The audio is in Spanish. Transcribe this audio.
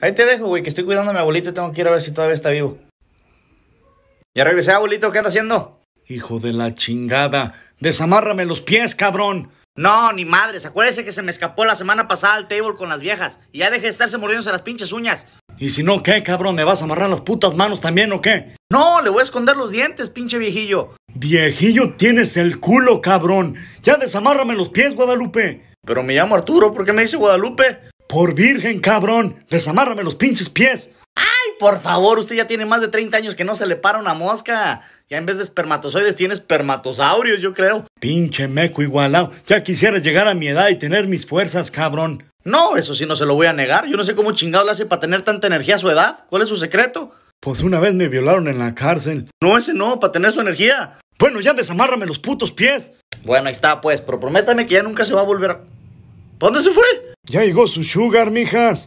Ahí te dejo, güey, que estoy cuidando a mi abuelito y tengo que ir a ver si todavía está vivo. Ya regresé, abuelito, ¿qué anda haciendo? Hijo de la chingada. Desamárrame los pies, cabrón. No, ni madres. Acuérdese que se me escapó la semana pasada al table con las viejas. Y ya dejé de estarse mordiéndose las pinches uñas. ¿Y si no qué, cabrón? ¿Me vas a amarrar las putas manos también o qué? No, le voy a esconder los dientes, pinche viejillo. Viejillo, tienes el culo, cabrón. Ya desamárrame los pies, Guadalupe. Pero me llamo Arturo, ¿por qué me dice Guadalupe? Por virgen, cabrón. Desamárrame los pinches pies. ¡Ay, por favor! Usted ya tiene más de 30 años que no se le para una mosca. Ya en vez de espermatozoides tiene espermatosaurios, yo creo. Pinche meco igualado. Ya quisiera llegar a mi edad y tener mis fuerzas, cabrón. No, eso sí no se lo voy a negar. Yo no sé cómo chingado le hace para tener tanta energía a su edad. ¿Cuál es su secreto? Pues una vez me violaron en la cárcel. No, ese no, para tener su energía. Bueno, ya desamárrame los putos pies. Bueno, ahí está, pues, pero prométame que ya nunca se va a volver a... ¿Dónde se fue? Ya llegó su sugar, mijas.